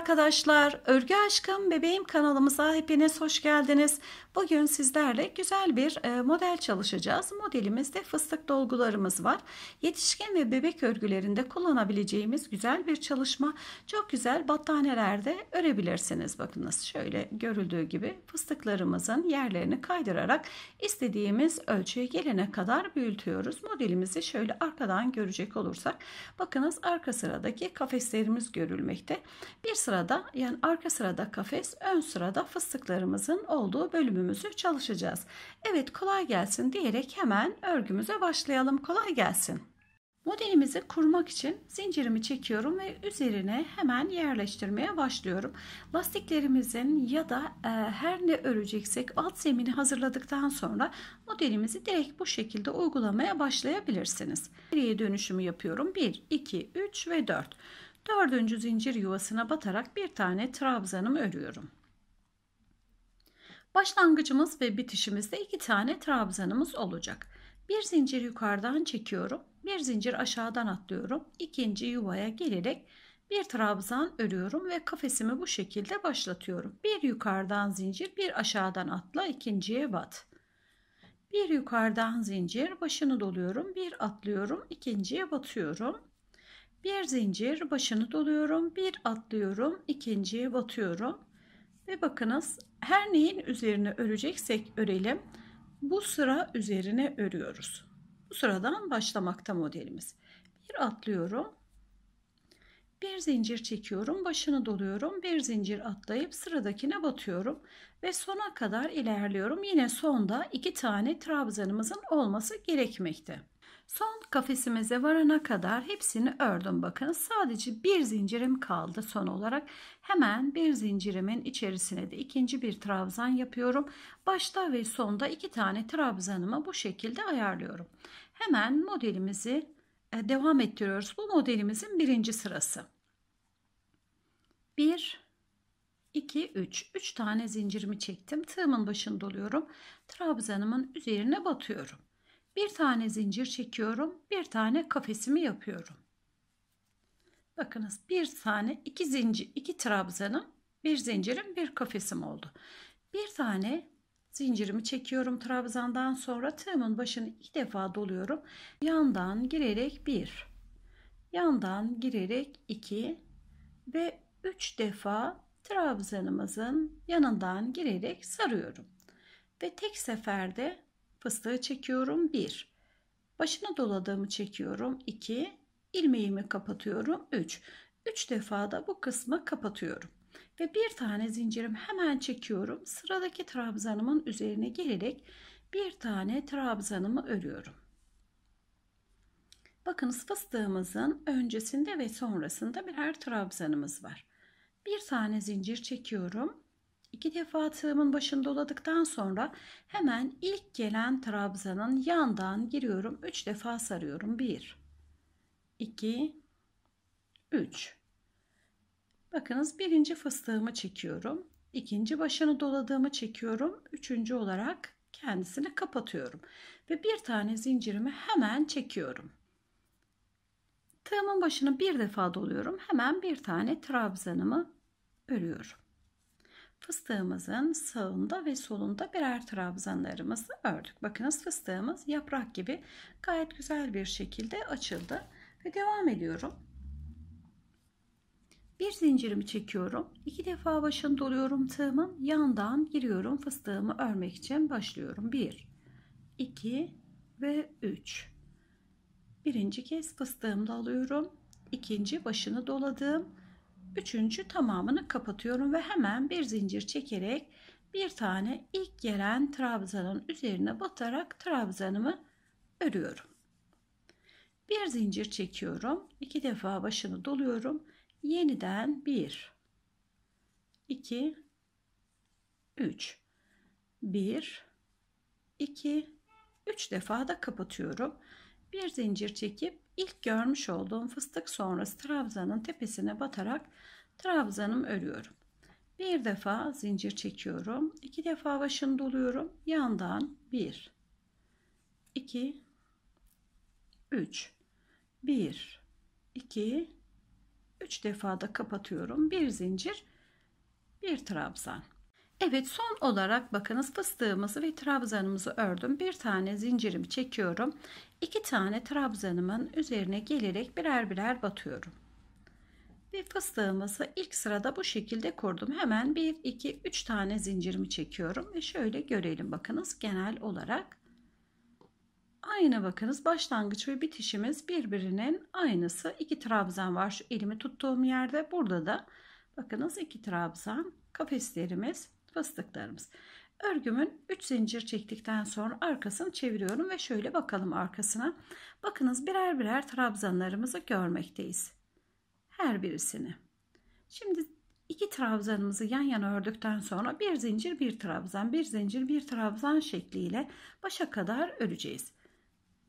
arkadaşlar, Örgü Aşkım Bebeğim kanalımıza hepiniz hoş geldiniz. Bugün sizlerle güzel bir e, model çalışacağız. Modelimizde fıstık dolgularımız var. Yetişkin ve bebek örgülerinde kullanabileceğimiz güzel bir çalışma. Çok güzel battanelerde örebilirsiniz. Bakınız şöyle görüldüğü gibi fıstıklarımızın yerlerini kaydırarak istediğimiz ölçüye gelene kadar büyütüyoruz. Modelimizi şöyle arkadan görecek olursak bakınız arka sıradaki kafeslerimiz görülmekte. Bir sırada yani arka sırada kafes, ön sırada fıstıklarımızın olduğu bölümümüzü çalışacağız. Evet kolay gelsin diyerek hemen örgümüze başlayalım. Kolay gelsin. Modelimizi kurmak için zincirimi çekiyorum ve üzerine hemen yerleştirmeye başlıyorum. Lastiklerimizin ya da e, her ne öreceksek alt zemini hazırladıktan sonra modelimizi direkt bu şekilde uygulamaya başlayabilirsiniz. Geriye dönüşümü yapıyorum. 1, 2, 3 ve 4. Dördüncü zincir yuvasına batarak bir tane trabzanımı örüyorum. Başlangıcımız ve bitişimizde iki tane trabzanımız olacak. Bir zincir yukarıdan çekiyorum. Bir zincir aşağıdan atlıyorum. ikinci yuvaya gelerek bir trabzan örüyorum ve kafesimi bu şekilde başlatıyorum. Bir yukarıdan zincir, bir aşağıdan atla, ikinciye bat. Bir yukarıdan zincir, başını doluyorum, bir atlıyorum, ikinciye batıyorum. Bir zincir başını doluyorum. Bir atlıyorum. ikinciye batıyorum. Ve bakınız her neyin üzerine öreceksek örelim. Bu sıra üzerine örüyoruz. Bu sıradan başlamakta modelimiz. Bir atlıyorum. Bir zincir çekiyorum, başını doluyorum, bir zincir atlayıp sıradakine batıyorum ve sona kadar ilerliyorum. Yine sonda iki tane trabzanımızın olması gerekmekte. Son kafesimize varana kadar hepsini ördüm bakın. Sadece bir zincirim kaldı son olarak. Hemen bir zincirimin içerisine de ikinci bir trabzan yapıyorum. Başta ve sonda iki tane trabzanımı bu şekilde ayarlıyorum. Hemen modelimizi e, devam ettiriyoruz. Bu modelimizin birinci sırası. 1 2 3 3 tane zincirimi çektim. Tığımın başını doluyorum. Trabzanımın üzerine batıyorum. Bir tane zincir çekiyorum. Bir tane kafesimi yapıyorum. Bakınız bir tane iki zincir, iki trabzanım, bir zincirim, bir kafesim oldu. Bir tane zincirimi çekiyorum trabzandan sonra tığımın başını iki defa doluyorum. Yandan girerek bir, yandan girerek iki ve üç defa trabzanımızın yanından girerek sarıyorum. Ve tek seferde Fıstığı çekiyorum 1. Başına doladığımı çekiyorum 2. ilmeğimi kapatıyorum 3. 3 defa da bu kısmı kapatıyorum. Ve bir tane zincirim hemen çekiyorum. Sıradaki trabzanımın üzerine gelerek bir tane trabzanımı örüyorum. Bakınız fıstığımızın öncesinde ve sonrasında birer trabzanımız var. Bir tane zincir çekiyorum. İki defa tığımın başını doladıktan sonra hemen ilk gelen trabzanın yandan giriyorum. 3 defa sarıyorum. 1 2 3 Bakınız birinci fıstığımı çekiyorum. ikinci başını doladığımı çekiyorum. Üçüncü olarak kendisini kapatıyorum. Ve bir tane zincirimi hemen çekiyorum. Tığımın başını bir defa doluyorum. Hemen bir tane trabzanımı örüyorum fıstığımızın sağında ve solunda birer trabzanlarımızı ördük. Bakınız fıstığımız yaprak gibi gayet güzel bir şekilde açıldı. Ve devam ediyorum. Bir zincirimi çekiyorum. iki defa başını doluyorum tığımın. Yandan giriyorum fıstığımı örmek için başlıyorum. 1, 2 ve 3. Birinci kez fıstığımda alıyorum. ikinci başını doladım Üçüncü tamamını kapatıyorum ve hemen bir zincir çekerek bir tane ilk gelen trabzanın üzerine batarak trabzanımı örüyorum. Bir zincir çekiyorum. iki defa başını doluyorum. Yeniden bir, iki, üç, bir, iki, üç defa da kapatıyorum. Bir zincir çekip İlk görmüş olduğum fıstık sonrası trabzanın tepesine batarak trabzanımı örüyorum. Bir defa zincir çekiyorum. iki defa başını doluyorum. Yandan bir, iki, üç. Bir, iki, üç defa da kapatıyorum. Bir zincir, bir trabzan. Evet son olarak bakınız fıstığımızı ve trabzanımızı ördüm. Bir tane zincirimi çekiyorum. İki tane trabzanımın üzerine gelerek birer birer batıyorum. Ve fıstığımızı ilk sırada bu şekilde kurdum. Hemen 1, 2, 3 tane zincirimi çekiyorum. Ve şöyle görelim bakınız genel olarak. Aynı bakınız başlangıç ve bitişimiz birbirinin aynısı. İki trabzan var şu elimi tuttuğum yerde. Burada da bakınız iki trabzan kafeslerimiz bastıklarımız. Örgümün 3 zincir çektikten sonra arkasını çeviriyorum ve şöyle bakalım arkasına. Bakınız birer birer trabzanlarımızı görmekteyiz. Her birisini. Şimdi iki trabzanımızı yan yana ördükten sonra bir zincir bir trabzan bir zincir bir trabzan şekliyle başa kadar öreceğiz.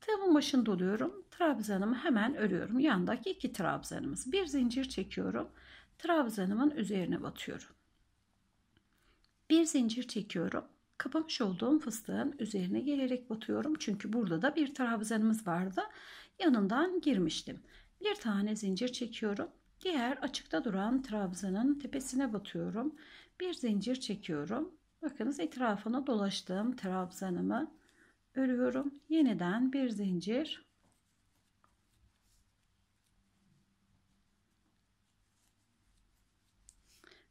Tığımın başında doluyorum, Trabzanımı hemen örüyorum. Yandaki iki trabzanımız. Bir zincir çekiyorum. Trabzanımın üzerine batıyorum. Bir zincir çekiyorum. Kapamış olduğum fıstığın üzerine gelerek batıyorum. Çünkü burada da bir trabzanımız vardı. Yanından girmiştim. Bir tane zincir çekiyorum. Diğer açıkta duran trabzanın tepesine batıyorum. Bir zincir çekiyorum. Bakınız etrafına dolaştığım trabzanımı örüyorum. Yeniden bir zincir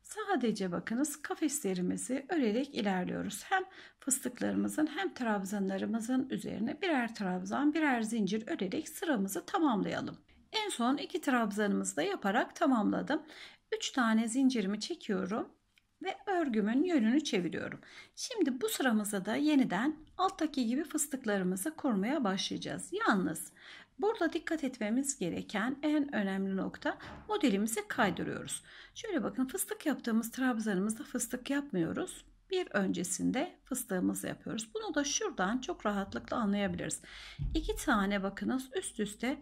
Sadece bakınız kafeslerimizi örerek ilerliyoruz. Hem fıstıklarımızın hem trabzanlarımızın üzerine birer trabzan birer zincir örerek sıramızı tamamlayalım. En son iki trabzanımızı da yaparak tamamladım. 3 tane zincirimi çekiyorum ve örgümün yönünü çeviriyorum. Şimdi bu sıramıza da yeniden alttaki gibi fıstıklarımızı kurmaya başlayacağız. Yalnız Burada dikkat etmemiz gereken en önemli nokta modelimizi kaydırıyoruz. Şöyle bakın fıstık yaptığımız trabzanımızda fıstık yapmıyoruz. Bir öncesinde fıstığımızı yapıyoruz. Bunu da şuradan çok rahatlıkla anlayabiliriz. İki tane bakınız üst üste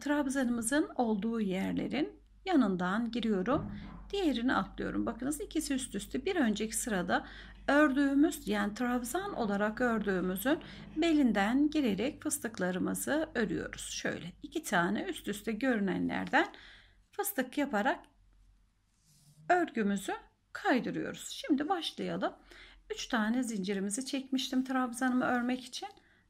trabzanımızın olduğu yerlerin yanından giriyorum. Diğerini atlıyorum. Bakınız ikisi üst üste bir önceki sırada ördüğümüz yani trabzan olarak ördüğümüzün belinden girerek fıstıklarımızı örüyoruz. Şöyle iki tane üst üste görünenlerden fıstık yaparak örgümüzü kaydırıyoruz. Şimdi başlayalım. 3 tane zincirimizi çekmiştim trabzanımı örmek için.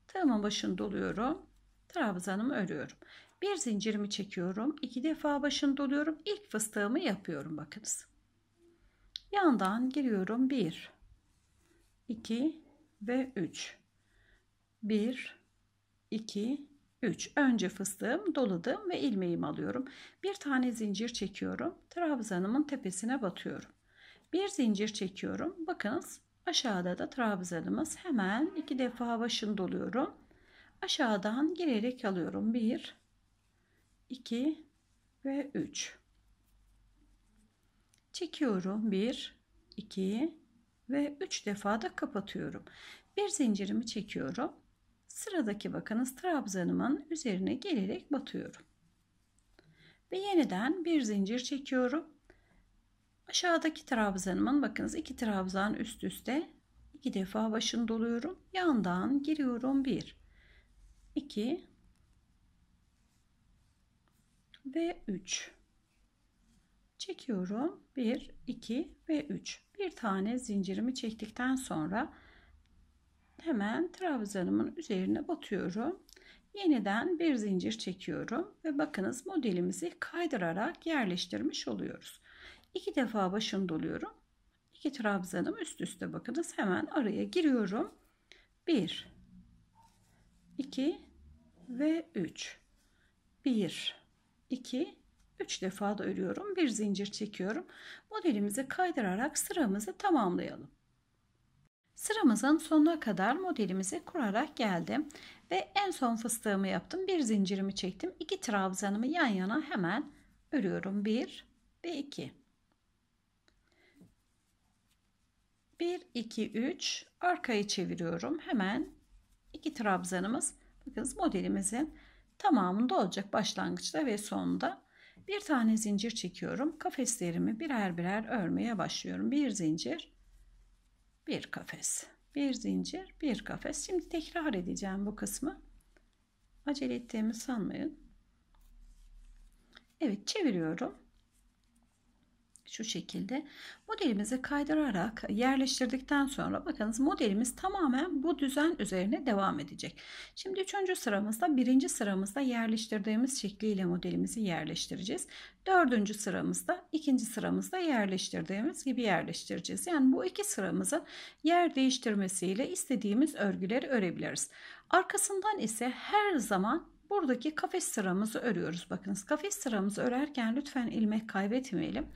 Tığımın başını doluyorum. Trabzanımı örüyorum. Bir zincirimi çekiyorum. iki defa başını doluyorum. İlk fıstığımı yapıyorum bakınız. Yandan giriyorum. 1 2 ve 3. 1 2 3. Önce fıstığım doladım ve ilmeğimi alıyorum. Bir tane zincir çekiyorum. Trabzanımın tepesine batıyorum. Bir zincir çekiyorum. Bakınız aşağıda da trabzanımız. Hemen iki defa başını doluyorum. Aşağıdan girerek alıyorum. 1 2 ve 3. Çekiyorum. 1 2 ve 3 defa da kapatıyorum. Bir zincirimi çekiyorum. Sıradaki bakınız trabzanımın üzerine gelerek batıyorum. Ve yeniden bir zincir çekiyorum. Aşağıdaki trabzanımın bakınız iki trabzan üst üste iki defa başını doluyorum. Yandan giriyorum 1 2 ve 3 çekiyorum 1 2 ve 3 bir tane zincirimi çektikten sonra hemen trabzanımın üzerine batıyorum yeniden bir zincir çekiyorum ve bakınız modelimizi kaydırarak yerleştirmiş oluyoruz iki defa başını doluyorum iki trabzanım üst üste bakınız hemen araya giriyorum 1 2 ve 3 1 2 3 defa da örüyorum. Bir zincir çekiyorum. Modelimizi kaydırarak sıramızı tamamlayalım. Sıramızın sonuna kadar modelimizi kurarak geldim ve en son fıstığımı yaptım. Bir zincirimi çektim. İki trabzanımı yan yana hemen örüyorum. 1 ve 2. 1 2 3 arkayı çeviriyorum. Hemen iki trabzanımız bakınız modelimizin tamamında olacak başlangıçta ve sonunda. Bir tane zincir çekiyorum. Kafeslerimi birer birer örmeye başlıyorum. Bir zincir, bir kafes. Bir zincir, bir kafes. Şimdi tekrar edeceğim bu kısmı. Acele ettiğimi sanmayın. Evet çeviriyorum şu şekilde modelimizi kaydırarak yerleştirdikten sonra bakınız modelimiz tamamen bu düzen üzerine devam edecek. Şimdi üçüncü sıramızda birinci sıramızda yerleştirdiğimiz şekliyle modelimizi yerleştireceğiz. Dördüncü sıramızda ikinci sıramızda yerleştirdiğimiz gibi yerleştireceğiz. Yani bu iki sıramızın yer değiştirmesiyle istediğimiz örgüleri örebiliriz. Arkasından ise her zaman buradaki kafes sıramızı örüyoruz. Bakınız kafes sıramızı örerken lütfen ilmek kaybetmeyelim.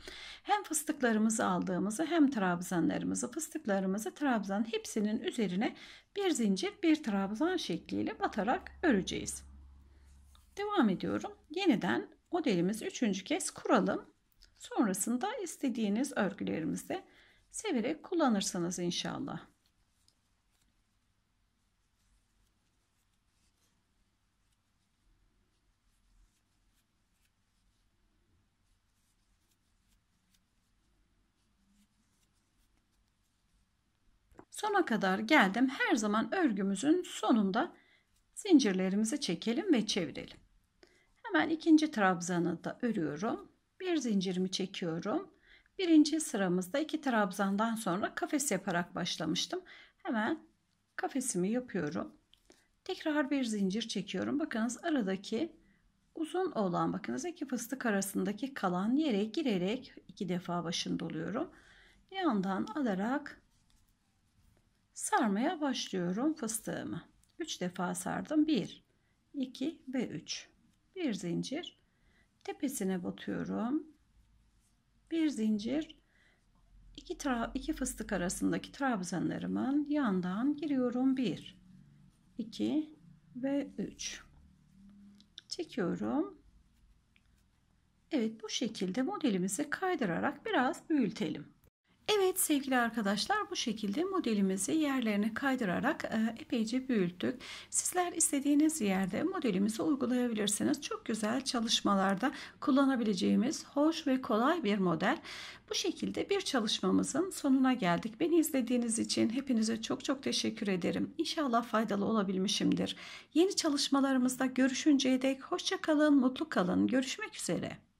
Hem fıstıklarımızı aldığımızı hem trabzanlarımızı fıstıklarımızı trabzan hepsinin üzerine bir zincir bir trabzan şekliyle batarak öreceğiz. Devam ediyorum. Yeniden modelimiz üçüncü kez kuralım. Sonrasında istediğiniz örgülerimizi severek kullanırsanız inşallah. Sona kadar geldim. Her zaman örgümüzün sonunda zincirlerimizi çekelim ve çevirelim. Hemen ikinci trabzanı da örüyorum. Bir zincirimi çekiyorum. Birinci sıramızda iki trabzandan sonra kafes yaparak başlamıştım. Hemen kafesimi yapıyorum. Tekrar bir zincir çekiyorum. Bakınız aradaki uzun olan bakınız iki fıstık arasındaki kalan yere girerek iki defa başını doluyorum. Yandan alarak Sarmaya başlıyorum fıstığımı. 3 defa sardım. 1, 2 ve 3. Bir zincir. Tepesine batıyorum. Bir zincir. İki, iki fıstık arasındaki trabzanlarımın yandan giriyorum. 1, 2 ve 3. Çekiyorum. Evet bu şekilde modelimizi kaydırarak biraz büyütelim. Evet sevgili arkadaşlar bu şekilde modelimizi yerlerine kaydırarak e, epeyce büyüttük. Sizler istediğiniz yerde modelimizi uygulayabilirsiniz. Çok güzel çalışmalarda kullanabileceğimiz hoş ve kolay bir model. Bu şekilde bir çalışmamızın sonuna geldik. Beni izlediğiniz için hepinize çok çok teşekkür ederim. İnşallah faydalı olabilmişimdir. Yeni çalışmalarımızda görüşünceye dek hoşçakalın, mutlu kalın. Görüşmek üzere.